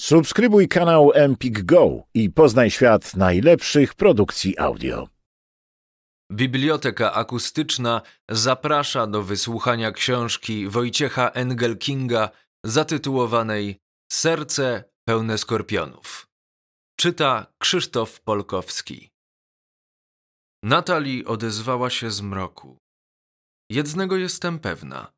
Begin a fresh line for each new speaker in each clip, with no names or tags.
Subskrybuj kanał Empik Go i poznaj świat najlepszych produkcji audio. Biblioteka Akustyczna zaprasza do wysłuchania książki Wojciecha Engelkinga zatytułowanej Serce pełne skorpionów. Czyta Krzysztof Polkowski. Natali odezwała się z mroku. Jednego jestem pewna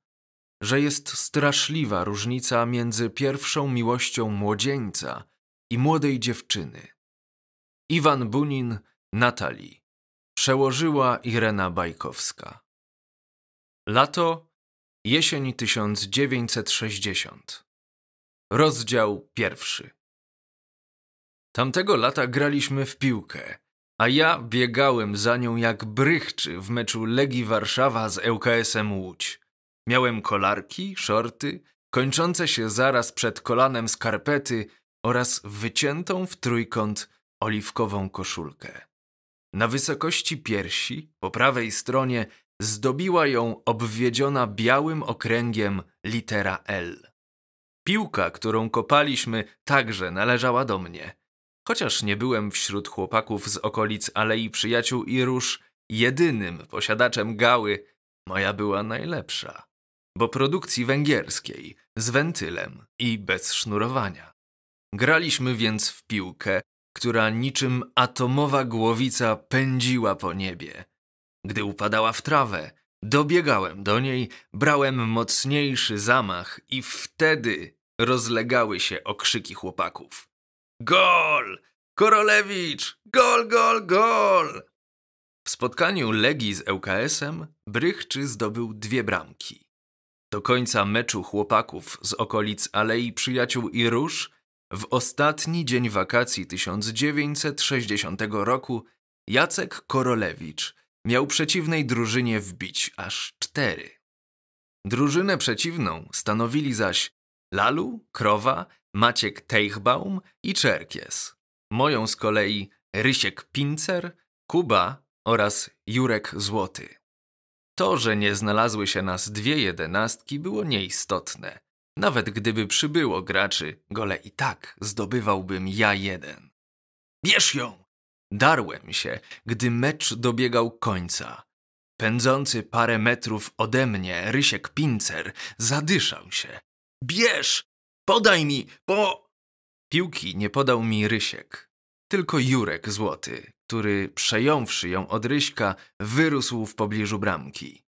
że jest straszliwa różnica między pierwszą miłością młodzieńca i młodej dziewczyny. Iwan Bunin, Natalii. Przełożyła Irena Bajkowska. Lato, jesień 1960. Rozdział pierwszy. Tamtego lata graliśmy w piłkę, a ja biegałem za nią jak brychczy w meczu Legii Warszawa z ŁKS-em Łódź. Miałem kolarki, szorty, kończące się zaraz przed kolanem skarpety oraz wyciętą w trójkąt oliwkową koszulkę. Na wysokości piersi, po prawej stronie, zdobiła ją obwiedziona białym okręgiem litera L. Piłka, którą kopaliśmy, także należała do mnie. Chociaż nie byłem wśród chłopaków z okolic Alei Przyjaciół i Róż jedynym posiadaczem gały, moja była najlepsza bo produkcji węgierskiej, z wentylem i bez sznurowania. Graliśmy więc w piłkę, która niczym atomowa głowica pędziła po niebie. Gdy upadała w trawę, dobiegałem do niej, brałem mocniejszy zamach i wtedy rozlegały się okrzyki chłopaków. Gol! Korolewicz! Gol, gol, gol! W spotkaniu Legii z ŁKS-em Brychczy zdobył dwie bramki. Do końca meczu chłopaków z okolic Alei Przyjaciół i Róż w ostatni dzień wakacji 1960 roku Jacek Korolewicz miał przeciwnej drużynie wbić aż cztery. Drużynę przeciwną stanowili zaś Lalu, Krowa, Maciek Teichbaum i Czerkies. Moją z kolei Rysiek Pincer, Kuba oraz Jurek Złoty. To, że nie znalazły się nas dwie jedenastki, było nieistotne. Nawet gdyby przybyło graczy, gole i tak zdobywałbym ja jeden. Bierz ją! Darłem się, gdy mecz dobiegał końca. Pędzący parę metrów ode mnie Rysiek Pincer zadyszał się. Bierz! Podaj mi, Po! Piłki nie podał mi Rysiek, tylko Jurek Złoty, który, przejąwszy ją od Ryśka, wyrósł w pobliżu bramki.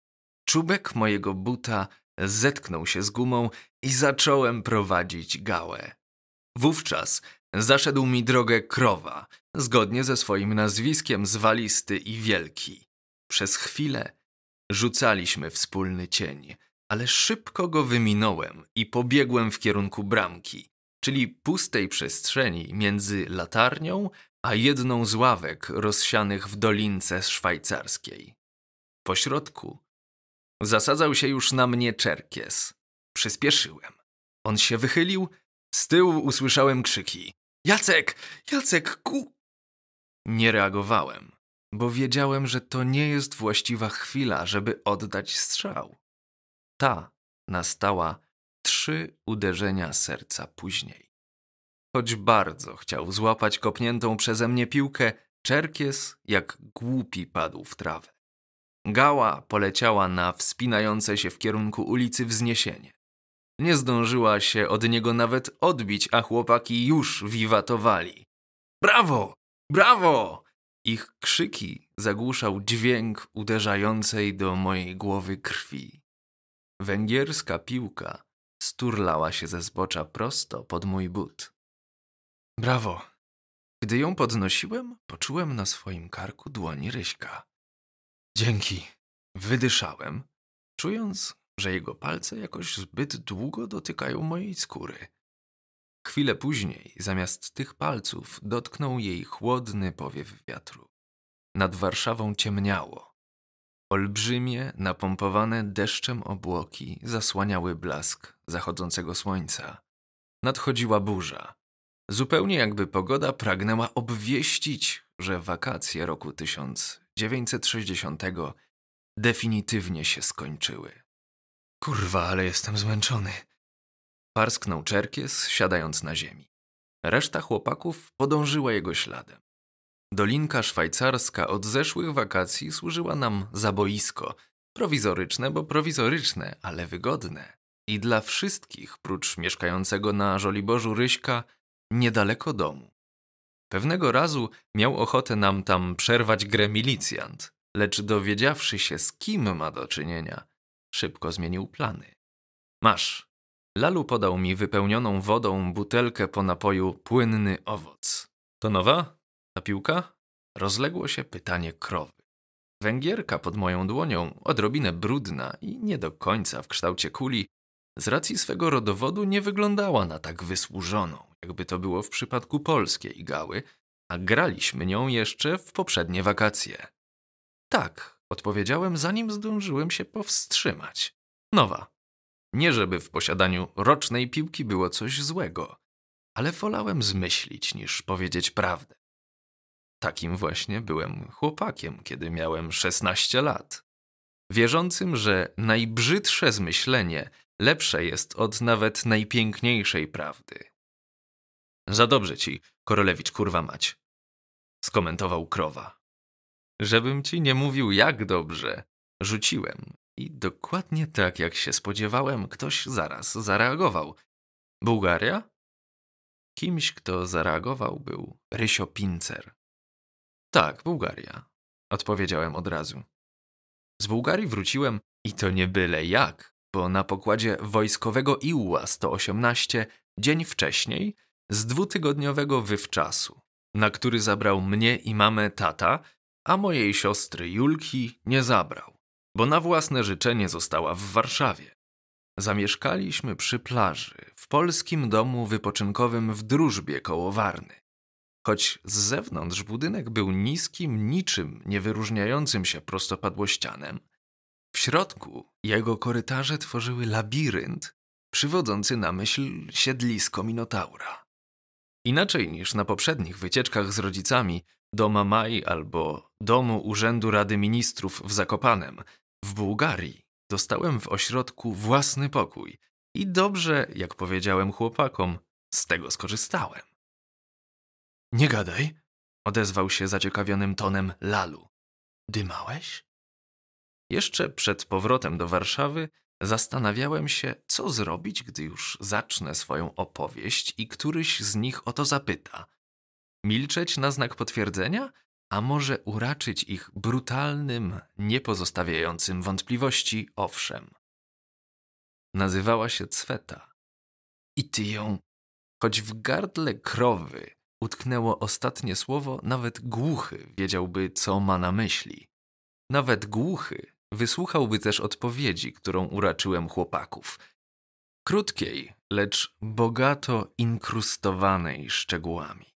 Czubek mojego buta zetknął się z gumą i zacząłem prowadzić gałę. Wówczas zaszedł mi drogę krowa, zgodnie ze swoim nazwiskiem zwalisty i wielki. Przez chwilę rzucaliśmy wspólny cień, ale szybko go wyminąłem i pobiegłem w kierunku bramki, czyli pustej przestrzeni między latarnią a jedną z ławek rozsianych w dolince szwajcarskiej. Pośrodku zasadzał się już na mnie czerkies. Przyspieszyłem. On się wychylił, z tyłu usłyszałem krzyki. Jacek! Jacek! Ku... Nie reagowałem, bo wiedziałem, że to nie jest właściwa chwila, żeby oddać strzał. Ta nastała trzy uderzenia serca później. Choć bardzo chciał złapać kopniętą przeze mnie piłkę, Czerkies jak głupi padł w trawę. Gała poleciała na wspinające się w kierunku ulicy wzniesienie. Nie zdążyła się od niego nawet odbić, a chłopaki już wiwatowali. Brawo! Brawo! Ich krzyki zagłuszał dźwięk uderzającej do mojej głowy krwi. Węgierska piłka sturlała się ze zbocza prosto pod mój but. Brawo. Gdy ją podnosiłem, poczułem na swoim karku dłoni Ryśka. Dzięki. Wydyszałem, czując, że jego palce jakoś zbyt długo dotykają mojej skóry. Chwilę później, zamiast tych palców, dotknął jej chłodny powiew wiatru. Nad Warszawą ciemniało. Olbrzymie, napompowane deszczem obłoki zasłaniały blask zachodzącego słońca. Nadchodziła burza. Zupełnie jakby pogoda pragnęła obwieścić, że wakacje roku 1960 definitywnie się skończyły. Kurwa, ale jestem zmęczony. Parsknął Czerkies, siadając na ziemi. Reszta chłopaków podążyła jego śladem. Dolinka szwajcarska od zeszłych wakacji służyła nam za boisko. Prowizoryczne, bo prowizoryczne, ale wygodne. I dla wszystkich, prócz mieszkającego na Żoliborzu Ryśka, niedaleko domu. Pewnego razu miał ochotę nam tam przerwać grę milicjant, lecz dowiedziawszy się, z kim ma do czynienia, szybko zmienił plany. Masz. Lalu podał mi wypełnioną wodą butelkę po napoju płynny owoc. To nowa? Ta piłka? Rozległo się pytanie krowy. Węgierka pod moją dłonią, odrobinę brudna i nie do końca w kształcie kuli, z racji swego rodowodu nie wyglądała na tak wysłużoną, jakby to było w przypadku polskiej gały, a graliśmy nią jeszcze w poprzednie wakacje. Tak, odpowiedziałem, zanim zdążyłem się powstrzymać. Nowa. Nie żeby w posiadaniu rocznej piłki było coś złego, ale wolałem zmyślić niż powiedzieć prawdę. Takim właśnie byłem chłopakiem, kiedy miałem szesnaście lat. Wierzącym, że najbrzydsze zmyślenie lepsze jest od nawet najpiękniejszej prawdy. Za dobrze ci, Korolewicz kurwa mać, skomentował krowa. Żebym ci nie mówił jak dobrze, rzuciłem. I dokładnie tak jak się spodziewałem, ktoś zaraz zareagował. Bułgaria? Kimś, kto zareagował, był Rysio Pincer. Tak, Bułgaria, odpowiedziałem od razu. Z Bułgarii wróciłem i to nie byle jak bo na pokładzie wojskowego IUA-118 dzień wcześniej z dwutygodniowego wywczasu, na który zabrał mnie i mamę tata, a mojej siostry Julki nie zabrał, bo na własne życzenie została w Warszawie. Zamieszkaliśmy przy plaży, w polskim domu wypoczynkowym w Drużbie koło Warny. Choć z zewnątrz budynek był niskim, niczym niewyróżniającym się prostopadłościanem, w środku jego korytarze tworzyły labirynt, przywodzący na myśl siedlisko Minotaura. Inaczej niż na poprzednich wycieczkach z rodzicami do Mamai albo domu Urzędu Rady Ministrów w Zakopanem, w Bułgarii dostałem w ośrodku własny pokój i dobrze, jak powiedziałem chłopakom, z tego skorzystałem. Nie gadaj, odezwał się zaciekawionym tonem Lalu. Dymałeś? Jeszcze przed powrotem do Warszawy zastanawiałem się, co zrobić, gdy już zacznę swoją opowieść i któryś z nich o to zapyta. Milczeć na znak potwierdzenia, a może uraczyć ich brutalnym, niepozostawiającym wątpliwości owszem. Nazywała się Cweta. I ty ją, choć w gardle krowy utknęło ostatnie słowo, nawet głuchy wiedziałby, co ma na myśli. Nawet głuchy Wysłuchałby też odpowiedzi, którą uraczyłem chłopaków. Krótkiej, lecz bogato inkrustowanej szczegółami.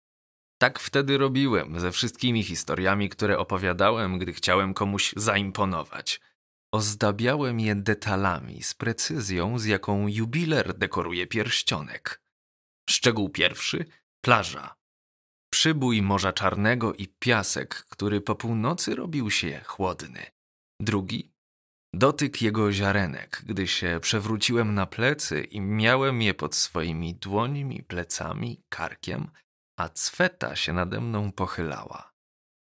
Tak wtedy robiłem ze wszystkimi historiami, które opowiadałem, gdy chciałem komuś zaimponować. Ozdabiałem je detalami z precyzją, z jaką jubiler dekoruje pierścionek. Szczegół pierwszy plaża. Przybój Morza Czarnego i piasek, który po północy robił się chłodny. Drugi. Dotyk jego ziarenek, gdy się przewróciłem na plecy i miałem je pod swoimi dłońmi, plecami, karkiem, a cweta się nade mną pochylała.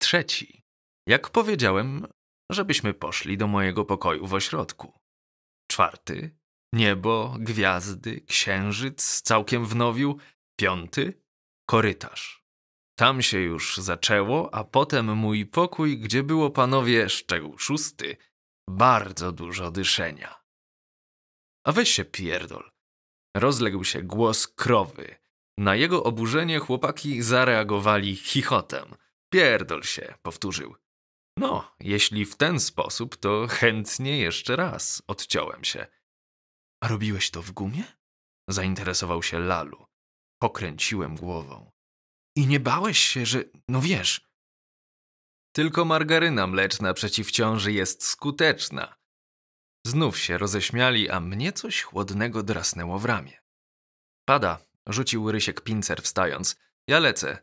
Trzeci. Jak powiedziałem, żebyśmy poszli do mojego pokoju w ośrodku. Czwarty. Niebo, gwiazdy, księżyc całkiem wnowił. Piąty. Korytarz. Tam się już zaczęło, a potem mój pokój, gdzie było panowie, szczegół szósty, bardzo dużo dyszenia. A weź się pierdol. Rozległ się głos krowy. Na jego oburzenie chłopaki zareagowali chichotem. Pierdol się, powtórzył. No, jeśli w ten sposób, to chętnie jeszcze raz odciąłem się. A robiłeś to w gumie? Zainteresował się Lalu. Pokręciłem głową. I nie bałeś się, że. No wiesz. Tylko margaryna mleczna przeciw ciąży jest skuteczna. Znów się roześmiali, a mnie coś chłodnego drasnęło w ramię. Pada, rzucił Rysiek pincer wstając. Ja lecę.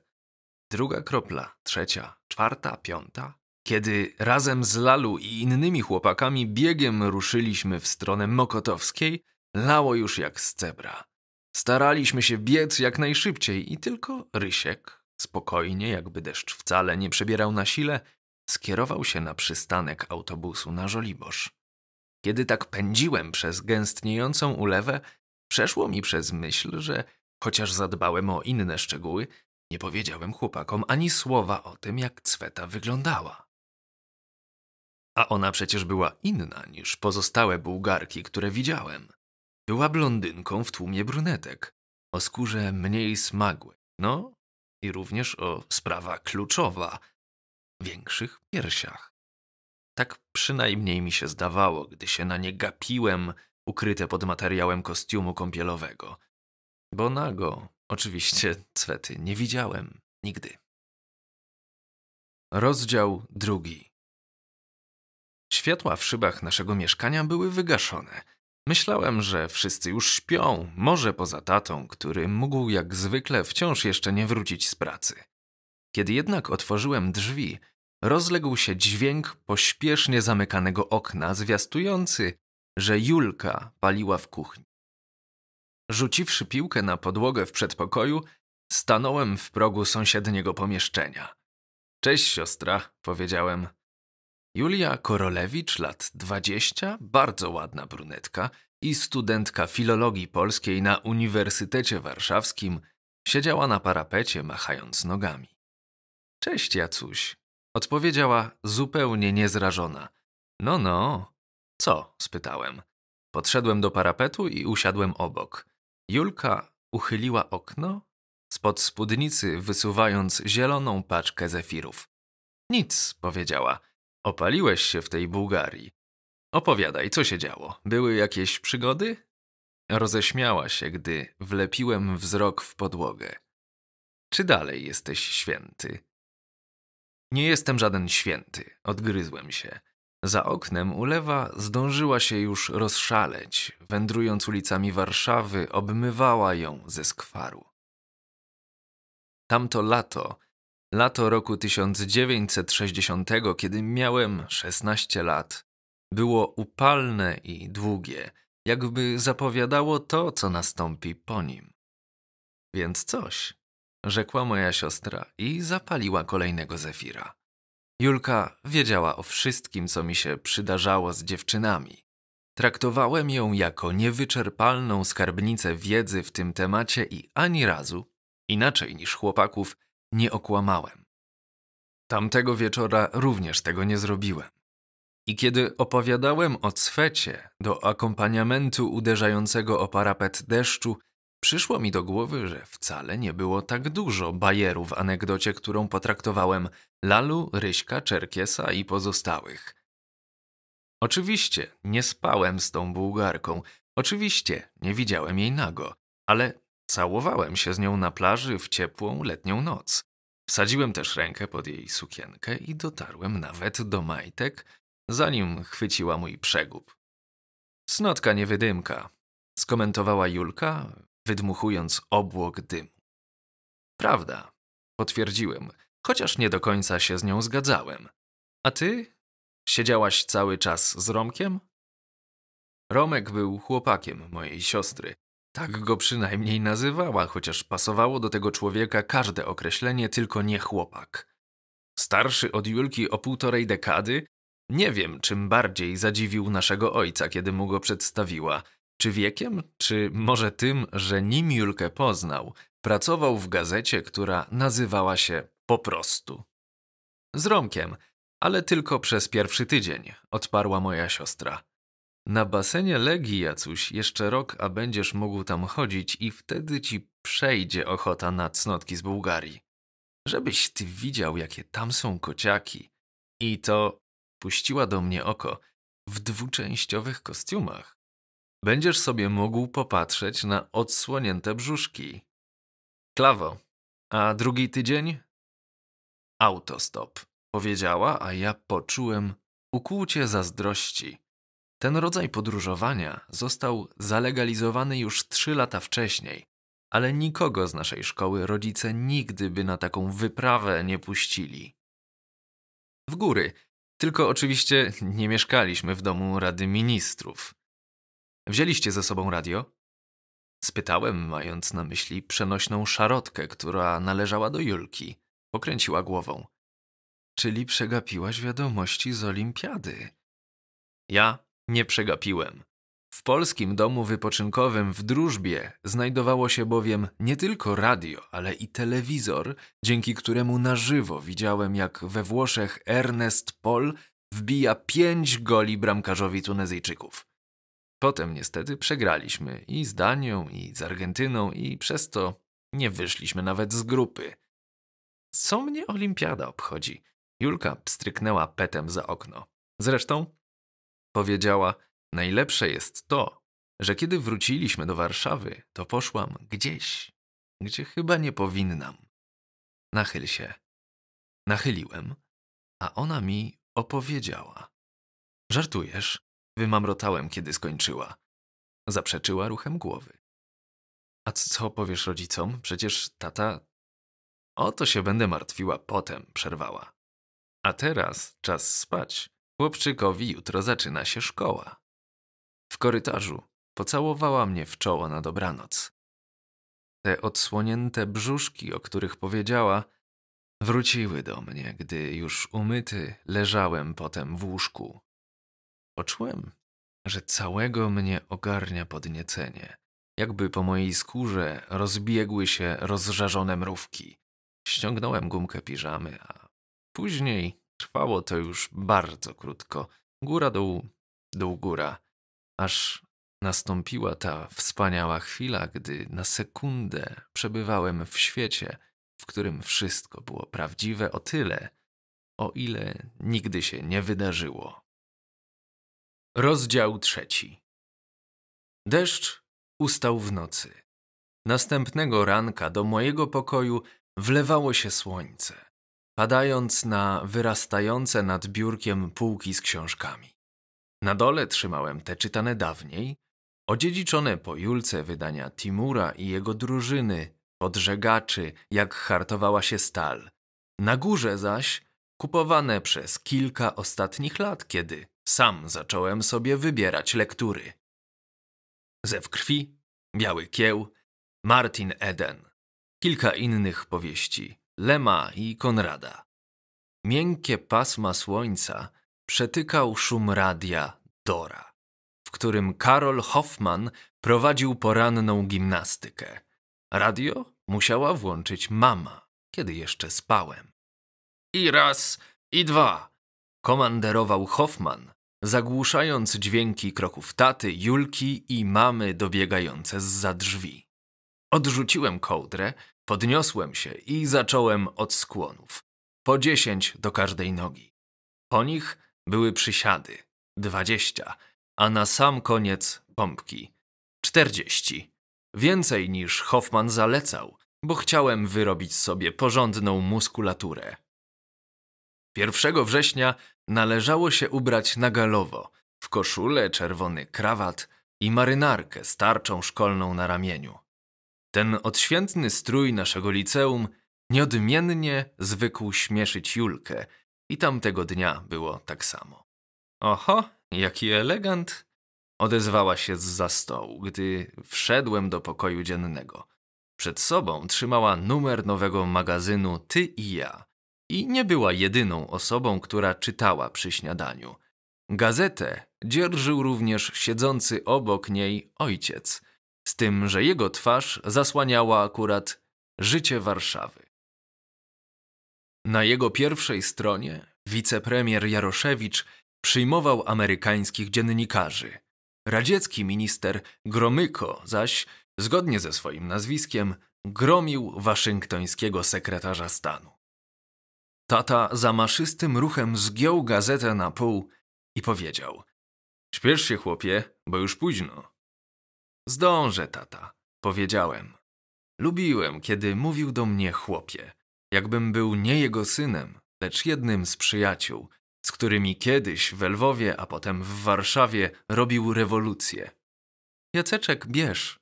Druga kropla, trzecia, czwarta, piąta. Kiedy razem z Lalu i innymi chłopakami biegiem ruszyliśmy w stronę Mokotowskiej, lało już jak z cebra. Staraliśmy się biec jak najszybciej i tylko Rysiek, spokojnie, jakby deszcz wcale nie przebierał na sile, skierował się na przystanek autobusu na Żoliborz. Kiedy tak pędziłem przez gęstniejącą ulewę, przeszło mi przez myśl, że chociaż zadbałem o inne szczegóły, nie powiedziałem chłopakom ani słowa o tym, jak Cweta wyglądała. A ona przecież była inna niż pozostałe bułgarki, które widziałem. Była blondynką w tłumie brunetek, o skórze mniej smagłej, no i również o sprawa kluczowa większych piersiach. Tak przynajmniej mi się zdawało, gdy się na nie gapiłem, ukryte pod materiałem kostiumu kąpielowego. Bo nago, oczywiście, cwety nie widziałem nigdy. Rozdział drugi. Światła w szybach naszego mieszkania były wygaszone Myślałem, że wszyscy już śpią, może poza tatą, który mógł jak zwykle wciąż jeszcze nie wrócić z pracy. Kiedy jednak otworzyłem drzwi, rozległ się dźwięk pośpiesznie zamykanego okna, zwiastujący, że Julka paliła w kuchni. Rzuciwszy piłkę na podłogę w przedpokoju, stanąłem w progu sąsiedniego pomieszczenia. Cześć siostra, powiedziałem. Julia Korolewicz, lat 20, bardzo ładna brunetka i studentka filologii polskiej na Uniwersytecie Warszawskim, siedziała na parapecie machając nogami. Cześć, Jacuś, odpowiedziała zupełnie niezrażona. No, no. Co? spytałem. Podszedłem do parapetu i usiadłem obok. Julka uchyliła okno, spod spódnicy wysuwając zieloną paczkę zefirów. Nic, powiedziała. Opaliłeś się w tej Bułgarii. Opowiadaj, co się działo? Były jakieś przygody? Roześmiała się, gdy wlepiłem wzrok w podłogę. Czy dalej jesteś święty? Nie jestem żaden święty, odgryzłem się. Za oknem ulewa zdążyła się już rozszaleć, wędrując ulicami Warszawy, obmywała ją ze skwaru. Tamto lato Lato roku 1960, kiedy miałem 16 lat, było upalne i długie, jakby zapowiadało to, co nastąpi po nim. Więc coś, rzekła moja siostra i zapaliła kolejnego zefira. Julka wiedziała o wszystkim, co mi się przydarzało z dziewczynami. Traktowałem ją jako niewyczerpalną skarbnicę wiedzy w tym temacie i ani razu, inaczej niż chłopaków, nie okłamałem. Tamtego wieczora również tego nie zrobiłem. I kiedy opowiadałem o cwecie do akompaniamentu uderzającego o parapet deszczu, przyszło mi do głowy, że wcale nie było tak dużo bajerów w anegdocie, którą potraktowałem Lalu, Ryśka, Czerkiesa i pozostałych. Oczywiście nie spałem z tą bułgarką, oczywiście nie widziałem jej nago, ale Całowałem się z nią na plaży w ciepłą letnią noc. Wsadziłem też rękę pod jej sukienkę i dotarłem nawet do majtek, zanim chwyciła mój przegub. Snotka niewydymka, skomentowała Julka, wydmuchując obłok dymu. Prawda, potwierdziłem, chociaż nie do końca się z nią zgadzałem. A ty? Siedziałaś cały czas z Romkiem? Romek był chłopakiem mojej siostry, tak go przynajmniej nazywała, chociaż pasowało do tego człowieka każde określenie, tylko nie chłopak. Starszy od Julki o półtorej dekady, nie wiem, czym bardziej zadziwił naszego ojca, kiedy mu go przedstawiła. Czy wiekiem, czy może tym, że nim Julkę poznał, pracował w gazecie, która nazywała się Po prostu. Z Romkiem, ale tylko przez pierwszy tydzień, odparła moja siostra. Na basenie legi, Jacuś, jeszcze rok, a będziesz mógł tam chodzić i wtedy ci przejdzie ochota na cnotki z Bułgarii. Żebyś ty widział, jakie tam są kociaki. I to puściła do mnie oko w dwuczęściowych kostiumach. Będziesz sobie mógł popatrzeć na odsłonięte brzuszki. Klawo, a drugi tydzień? Autostop, powiedziała, a ja poczułem ukłucie zazdrości. Ten rodzaj podróżowania został zalegalizowany już trzy lata wcześniej, ale nikogo z naszej szkoły rodzice nigdy by na taką wyprawę nie puścili. W góry, tylko oczywiście nie mieszkaliśmy w domu Rady Ministrów. Wzięliście ze sobą radio? Spytałem, mając na myśli przenośną szarotkę, która należała do Julki. Pokręciła głową. Czyli przegapiłaś wiadomości z olimpiady. Ja nie przegapiłem. W polskim domu wypoczynkowym w Drużbie znajdowało się bowiem nie tylko radio, ale i telewizor, dzięki któremu na żywo widziałem, jak we Włoszech Ernest Pol wbija pięć goli bramkarzowi Tunezyjczyków. Potem niestety przegraliśmy i z Danią, i z Argentyną, i przez to nie wyszliśmy nawet z grupy. Co mnie olimpiada obchodzi? Julka pstryknęła petem za okno. Zresztą Powiedziała: Najlepsze jest to, że kiedy wróciliśmy do Warszawy, to poszłam gdzieś, gdzie chyba nie powinnam. Nachyl się. Nachyliłem, a ona mi opowiedziała. Żartujesz? Wymamrotałem, kiedy skończyła. Zaprzeczyła ruchem głowy. A co powiesz rodzicom? Przecież tata. O to się będę martwiła potem, przerwała. A teraz czas spać. Chłopczykowi jutro zaczyna się szkoła. W korytarzu pocałowała mnie w czoło na dobranoc. Te odsłonięte brzuszki, o których powiedziała, wróciły do mnie, gdy już umyty leżałem potem w łóżku. Poczułem, że całego mnie ogarnia podniecenie, jakby po mojej skórze rozbiegły się rozżarzone mrówki. Ściągnąłem gumkę piżamy, a później Trwało to już bardzo krótko. Góra dół, dół góra. Aż nastąpiła ta wspaniała chwila, gdy na sekundę przebywałem w świecie, w którym wszystko było prawdziwe o tyle, o ile nigdy się nie wydarzyło. Rozdział trzeci. Deszcz ustał w nocy. Następnego ranka do mojego pokoju wlewało się słońce padając na wyrastające nad biurkiem półki z książkami. Na dole trzymałem te czytane dawniej, odziedziczone po Julce wydania Timura i jego drużyny, podżegaczy, jak hartowała się stal. Na górze zaś kupowane przez kilka ostatnich lat, kiedy sam zacząłem sobie wybierać lektury. Zew krwi, Biały kieł, Martin Eden, kilka innych powieści Lema i Konrada. Miękkie pasma słońca przetykał szum radia Dora, w którym Karol Hoffman prowadził poranną gimnastykę. Radio musiała włączyć mama, kiedy jeszcze spałem. I raz, i dwa, komanderował Hoffman, zagłuszając dźwięki kroków taty, Julki i mamy dobiegające z za drzwi. Odrzuciłem kołdrę Podniosłem się i zacząłem od skłonów. Po dziesięć do każdej nogi. Po nich były przysiady. Dwadzieścia. A na sam koniec pompki. Czterdzieści. Więcej niż Hoffman zalecał, bo chciałem wyrobić sobie porządną muskulaturę. 1 września należało się ubrać na galowo, w koszulę, czerwony krawat i marynarkę z tarczą szkolną na ramieniu. Ten odświętny strój naszego liceum nieodmiennie zwykł śmieszyć Julkę i tamtego dnia było tak samo. Oho, jaki elegant! Odezwała się z za stołu, gdy wszedłem do pokoju dziennego. Przed sobą trzymała numer nowego magazynu Ty i ja i nie była jedyną osobą, która czytała przy śniadaniu. Gazetę dzierżył również siedzący obok niej ojciec – z tym, że jego twarz zasłaniała akurat życie Warszawy. Na jego pierwszej stronie wicepremier Jaroszewicz przyjmował amerykańskich dziennikarzy. Radziecki minister Gromyko zaś, zgodnie ze swoim nazwiskiem, gromił waszyngtońskiego sekretarza stanu. Tata za maszystym ruchem zgiął gazetę na pół i powiedział: Śpiesz się, chłopie, bo już późno. Zdążę, tata, powiedziałem. Lubiłem, kiedy mówił do mnie chłopie, jakbym był nie jego synem, lecz jednym z przyjaciół, z którymi kiedyś w Lwowie, a potem w Warszawie robił rewolucję. Jaceczek, bierz.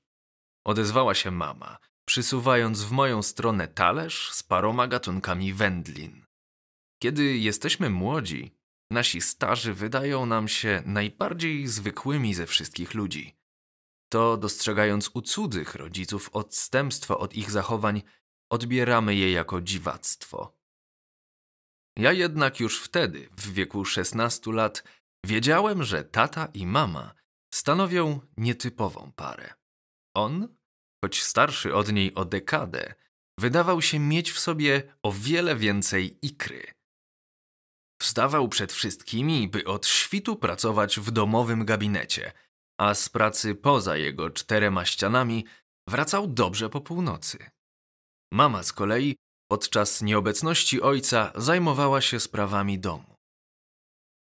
Odezwała się mama, przysuwając w moją stronę talerz z paroma gatunkami wędlin. Kiedy jesteśmy młodzi, nasi starzy wydają nam się najbardziej zwykłymi ze wszystkich ludzi to dostrzegając u cudzych rodziców odstępstwo od ich zachowań, odbieramy je jako dziwactwo. Ja jednak już wtedy, w wieku 16 lat, wiedziałem, że tata i mama stanowią nietypową parę. On, choć starszy od niej o dekadę, wydawał się mieć w sobie o wiele więcej ikry. Wstawał przed wszystkimi, by od świtu pracować w domowym gabinecie – a z pracy poza jego czterema ścianami wracał dobrze po północy. Mama z kolei podczas nieobecności ojca zajmowała się sprawami domu.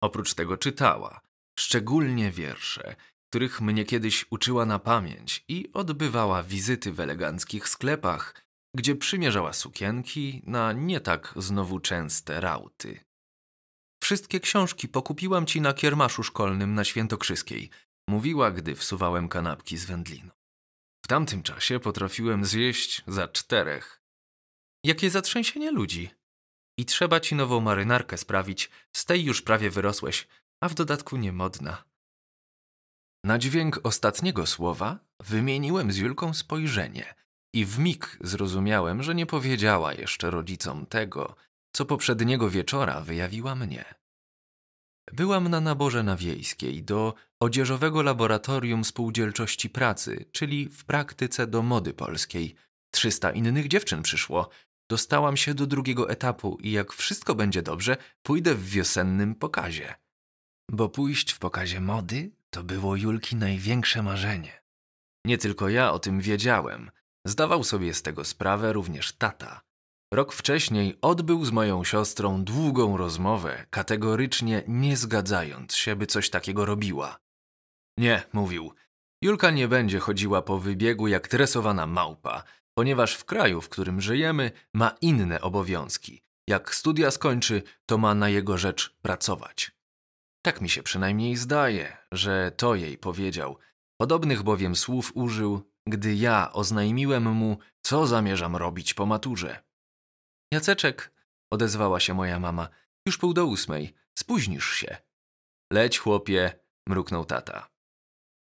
Oprócz tego czytała, szczególnie wiersze, których mnie kiedyś uczyła na pamięć i odbywała wizyty w eleganckich sklepach, gdzie przymierzała sukienki na nie tak znowu częste rauty. Wszystkie książki pokupiłam ci na kiermaszu szkolnym na Świętokrzyskiej – Mówiła, gdy wsuwałem kanapki z wędliną. W tamtym czasie potrafiłem zjeść za czterech. Jakie zatrzęsienie ludzi. I trzeba ci nową marynarkę sprawić, z tej już prawie wyrosłeś, a w dodatku niemodna. Na dźwięk ostatniego słowa wymieniłem z Julką spojrzenie i w mig zrozumiałem, że nie powiedziała jeszcze rodzicom tego, co poprzedniego wieczora wyjawiła mnie. Byłam na naborze na wiejskiej do Odzieżowego Laboratorium Spółdzielczości Pracy, czyli w praktyce do mody polskiej. 300 innych dziewczyn przyszło. Dostałam się do drugiego etapu i jak wszystko będzie dobrze, pójdę w wiosennym pokazie. Bo pójść w pokazie mody to było Julki największe marzenie. Nie tylko ja o tym wiedziałem. Zdawał sobie z tego sprawę również tata. Rok wcześniej odbył z moją siostrą długą rozmowę, kategorycznie nie zgadzając się, by coś takiego robiła. Nie, mówił. Julka nie będzie chodziła po wybiegu jak tresowana małpa, ponieważ w kraju, w którym żyjemy, ma inne obowiązki. Jak studia skończy, to ma na jego rzecz pracować. Tak mi się przynajmniej zdaje, że to jej powiedział. Podobnych bowiem słów użył, gdy ja oznajmiłem mu, co zamierzam robić po maturze. Jaceczek, odezwała się moja mama. Już pół do ósmej, spóźnisz się. Leć, chłopie, mruknął tata.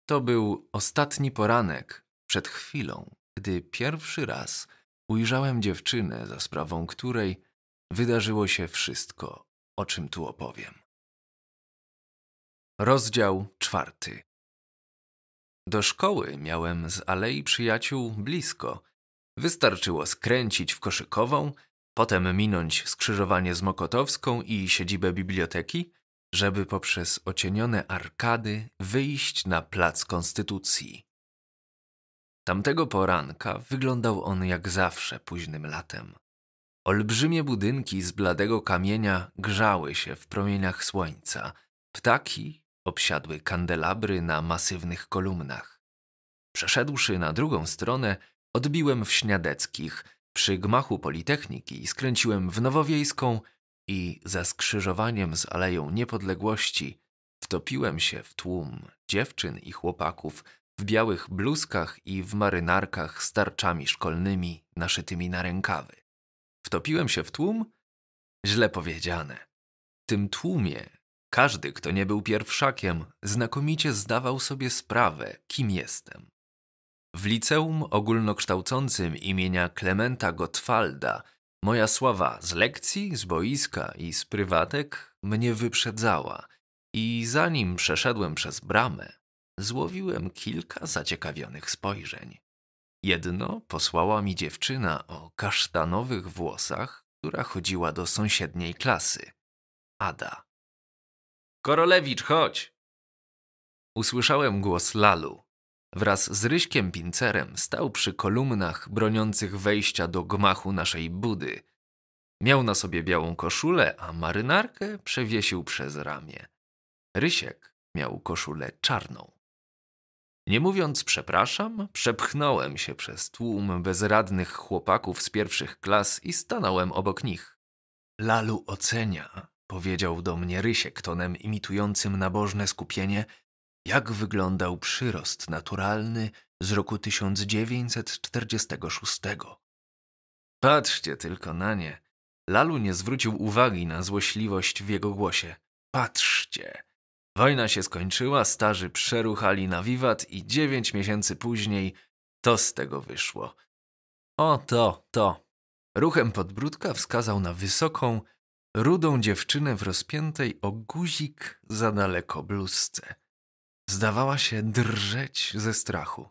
To był ostatni poranek przed chwilą, gdy pierwszy raz ujrzałem dziewczynę, za sprawą której wydarzyło się wszystko, o czym tu opowiem. Rozdział czwarty. Do szkoły miałem z alei przyjaciół blisko. Wystarczyło skręcić w koszykową potem minąć skrzyżowanie z Mokotowską i siedzibę biblioteki, żeby poprzez ocienione arkady wyjść na plac Konstytucji. Tamtego poranka wyglądał on jak zawsze późnym latem. Olbrzymie budynki z bladego kamienia grzały się w promieniach słońca. Ptaki obsiadły kandelabry na masywnych kolumnach. Przeszedłszy na drugą stronę, odbiłem w Śniadeckich – przy gmachu Politechniki skręciłem w Nowowiejską i za skrzyżowaniem z Aleją Niepodległości wtopiłem się w tłum dziewczyn i chłopaków w białych bluzkach i w marynarkach z tarczami szkolnymi naszytymi na rękawy. Wtopiłem się w tłum? Źle powiedziane. W tym tłumie każdy, kto nie był pierwszakiem, znakomicie zdawał sobie sprawę, kim jestem. W liceum ogólnokształcącym imienia Klementa Gottwalda moja sława z lekcji, z boiska i z prywatek mnie wyprzedzała i zanim przeszedłem przez bramę, złowiłem kilka zaciekawionych spojrzeń. Jedno posłała mi dziewczyna o kasztanowych włosach, która chodziła do sąsiedniej klasy. Ada. Korolewicz, chodź! Usłyszałem głos Lalu, Wraz z Ryśkiem Pincerem stał przy kolumnach broniących wejścia do gmachu naszej budy. Miał na sobie białą koszulę, a marynarkę przewiesił przez ramię. Rysiek miał koszulę czarną. Nie mówiąc przepraszam, przepchnąłem się przez tłum bezradnych chłopaków z pierwszych klas i stanąłem obok nich. Lalu ocenia, powiedział do mnie Rysiek tonem imitującym nabożne skupienie, jak wyglądał przyrost naturalny z roku 1946. Patrzcie tylko na nie. Lalu nie zwrócił uwagi na złośliwość w jego głosie. Patrzcie. Wojna się skończyła, starzy przeruchali na wiwat i dziewięć miesięcy później to z tego wyszło. O to, to. Ruchem podbródka wskazał na wysoką, rudą dziewczynę w rozpiętej o guzik za daleko bluzce. Zdawała się drżeć ze strachu.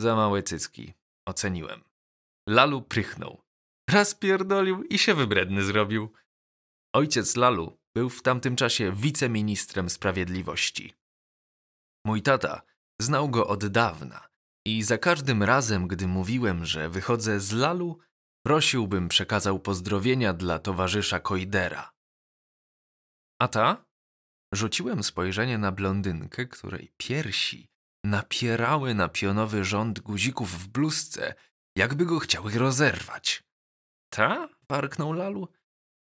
Za małe cycki, oceniłem. Lalu prychnął. Raz pierdolił i się wybredny zrobił. Ojciec Lalu był w tamtym czasie wiceministrem sprawiedliwości. Mój tata znał go od dawna i za każdym razem, gdy mówiłem, że wychodzę z Lalu, prosiłbym przekazał pozdrowienia dla towarzysza Kojdera. A ta? Rzuciłem spojrzenie na blondynkę, której piersi napierały na pionowy rząd guzików w bluzce, jakby go chciały rozerwać. Ta? parknął Lalu.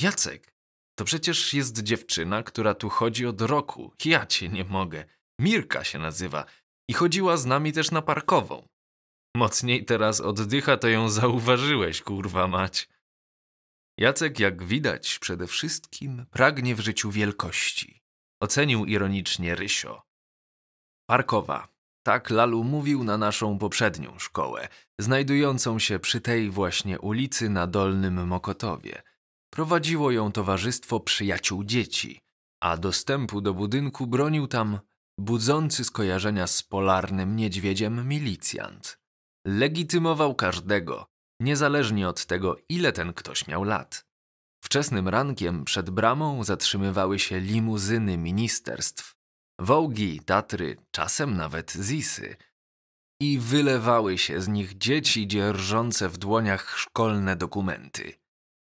Jacek, to przecież jest dziewczyna, która tu chodzi od roku. Ja cię nie mogę. Mirka się nazywa i chodziła z nami też na parkową. Mocniej teraz oddycha, to ją zauważyłeś, kurwa mać. Jacek, jak widać, przede wszystkim pragnie w życiu wielkości. Ocenił ironicznie Rysio. Parkowa. Tak Lalu mówił na naszą poprzednią szkołę, znajdującą się przy tej właśnie ulicy na Dolnym Mokotowie. Prowadziło ją Towarzystwo Przyjaciół Dzieci, a dostępu do budynku bronił tam budzący skojarzenia z polarnym niedźwiedziem milicjant. Legitymował każdego, niezależnie od tego, ile ten ktoś miał lat. Wczesnym rankiem przed bramą zatrzymywały się limuzyny ministerstw, wołgi, tatry, czasem nawet zisy. I wylewały się z nich dzieci dzierżące w dłoniach szkolne dokumenty.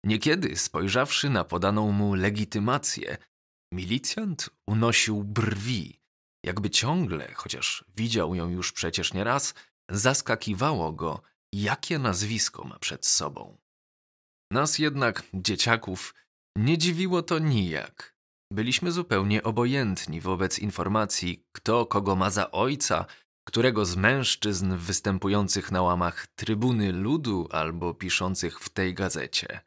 Niekiedy, spojrzawszy na podaną mu legitymację, milicjant unosił brwi, jakby ciągle, chociaż widział ją już przecież nieraz, zaskakiwało go, jakie nazwisko ma przed sobą. Nas jednak, dzieciaków, nie dziwiło to nijak. Byliśmy zupełnie obojętni wobec informacji, kto kogo ma za ojca, którego z mężczyzn występujących na łamach trybuny ludu albo piszących w tej gazecie.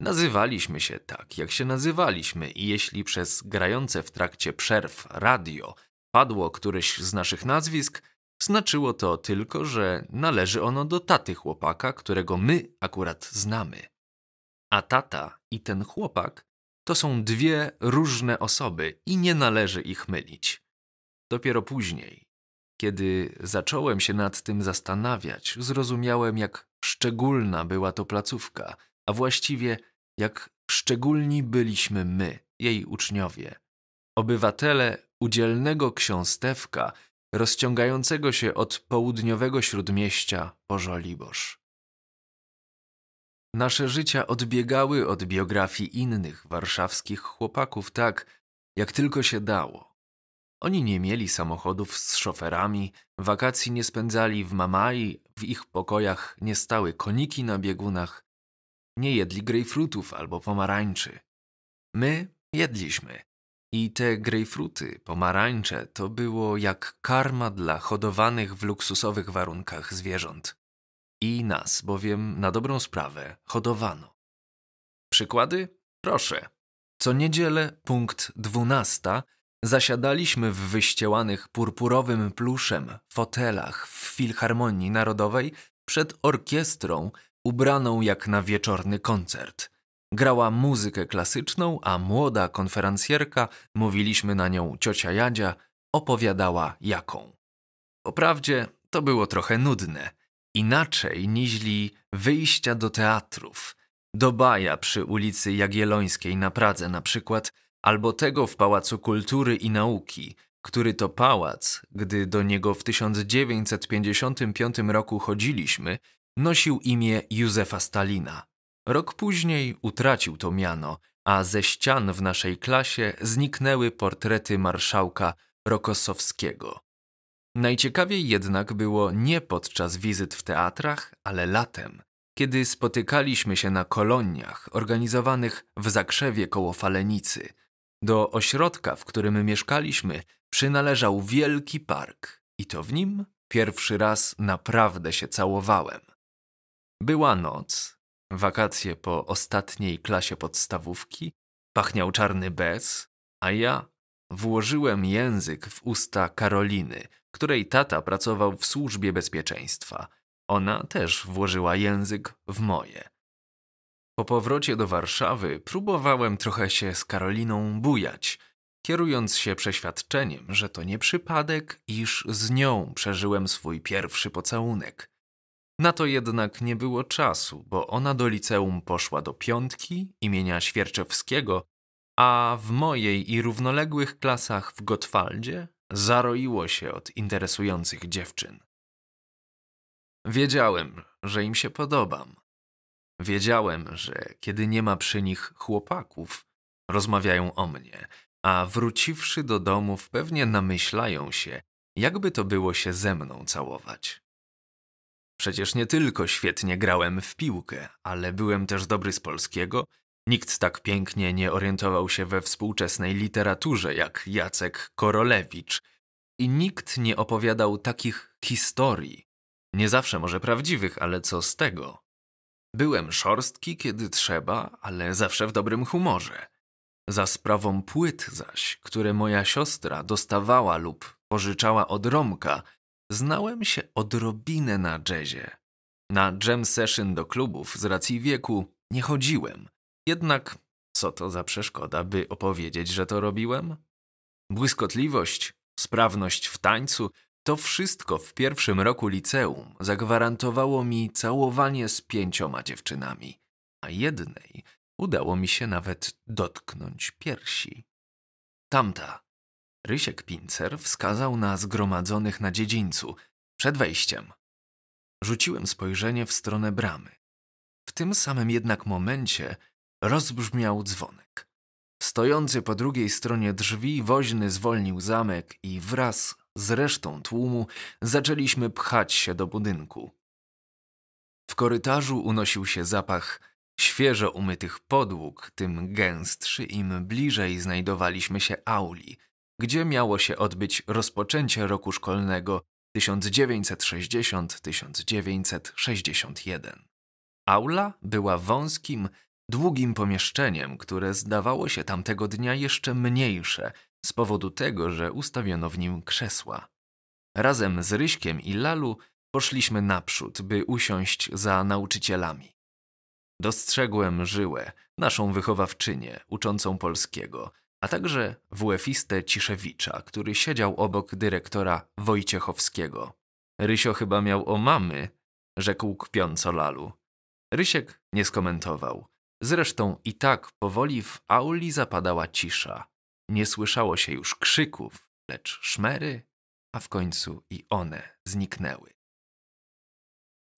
Nazywaliśmy się tak, jak się nazywaliśmy, i jeśli przez grające w trakcie przerw radio padło któreś z naszych nazwisk, znaczyło to tylko, że należy ono do taty chłopaka, którego my akurat znamy. A tata i ten chłopak to są dwie różne osoby i nie należy ich mylić. Dopiero później, kiedy zacząłem się nad tym zastanawiać, zrozumiałem, jak szczególna była to placówka, a właściwie jak szczególni byliśmy my, jej uczniowie. Obywatele udzielnego ksiąstewka rozciągającego się od południowego śródmieścia po Żoliborz. Nasze życia odbiegały od biografii innych warszawskich chłopaków tak, jak tylko się dało. Oni nie mieli samochodów z szoferami, wakacji nie spędzali w mamai, w ich pokojach nie stały koniki na biegunach, nie jedli grejfrutów albo pomarańczy. My jedliśmy. I te grejfruty, pomarańcze to było jak karma dla hodowanych w luksusowych warunkach zwierząt i nas, bowiem na dobrą sprawę hodowano. Przykłady? Proszę. Co niedzielę, punkt 12, zasiadaliśmy w wyścielanych purpurowym pluszem fotelach w Filharmonii Narodowej przed orkiestrą ubraną jak na wieczorny koncert. Grała muzykę klasyczną, a młoda konferencjerka, mówiliśmy na nią ciocia Jadzia, opowiadała jaką. Oprawdzie to było trochę nudne – inaczej niźli wyjścia do teatrów, do baja przy ulicy Jagiellońskiej na Pradze na przykład, albo tego w Pałacu Kultury i Nauki, który to pałac, gdy do niego w 1955 roku chodziliśmy, nosił imię Józefa Stalina. Rok później utracił to miano, a ze ścian w naszej klasie zniknęły portrety marszałka Rokosowskiego. Najciekawiej jednak było nie podczas wizyt w teatrach, ale latem, kiedy spotykaliśmy się na koloniach organizowanych w Zakrzewie koło Falenicy. Do ośrodka, w którym mieszkaliśmy, przynależał wielki park i to w nim pierwszy raz naprawdę się całowałem. Była noc, wakacje po ostatniej klasie podstawówki, pachniał czarny bez, a ja Włożyłem język w usta Karoliny, której tata pracował w służbie bezpieczeństwa. Ona też włożyła język w moje. Po powrocie do Warszawy próbowałem trochę się z Karoliną bujać, kierując się przeświadczeniem, że to nie przypadek, iż z nią przeżyłem swój pierwszy pocałunek. Na to jednak nie było czasu, bo ona do liceum poszła do piątki imienia Świerczewskiego a w mojej i równoległych klasach w Gotwaldzie zaroiło się od interesujących dziewczyn. Wiedziałem, że im się podobam. Wiedziałem, że kiedy nie ma przy nich chłopaków, rozmawiają o mnie, a wróciwszy do domów pewnie namyślają się, jakby to było się ze mną całować. Przecież nie tylko świetnie grałem w piłkę, ale byłem też dobry z polskiego Nikt tak pięknie nie orientował się we współczesnej literaturze jak Jacek Korolewicz i nikt nie opowiadał takich historii, nie zawsze może prawdziwych, ale co z tego? Byłem szorstki, kiedy trzeba, ale zawsze w dobrym humorze. Za sprawą płyt zaś, które moja siostra dostawała lub pożyczała od Romka, znałem się odrobinę na jazzie. Na jam session do klubów z racji wieku nie chodziłem, jednak co to za przeszkoda, by opowiedzieć, że to robiłem? Błyskotliwość, sprawność w tańcu, to wszystko w pierwszym roku liceum zagwarantowało mi całowanie z pięcioma dziewczynami, a jednej udało mi się nawet dotknąć piersi. Tamta. Rysiek Pincer wskazał na zgromadzonych na dziedzińcu, przed wejściem. Rzuciłem spojrzenie w stronę bramy. W tym samym jednak momencie rozbrzmiał dzwonek. Stojący po drugiej stronie drzwi woźny zwolnił zamek i wraz z resztą tłumu zaczęliśmy pchać się do budynku. W korytarzu unosił się zapach świeżo umytych podłóg, tym gęstszy im bliżej znajdowaliśmy się auli, gdzie miało się odbyć rozpoczęcie roku szkolnego 1960-1961. Aula była wąskim, długim pomieszczeniem, które zdawało się tamtego dnia jeszcze mniejsze z powodu tego, że ustawiono w nim krzesła. Razem z Ryśkiem i Lalu poszliśmy naprzód, by usiąść za nauczycielami. Dostrzegłem Żyłę, naszą wychowawczynię, uczącą polskiego, a także wf Ciszewicza, który siedział obok dyrektora Wojciechowskiego. Rysio chyba miał o mamy, rzekł kpiąco Lalu. Rysiek nie skomentował. Zresztą i tak powoli w auli zapadała cisza. Nie słyszało się już krzyków, lecz szmery, a w końcu i one zniknęły.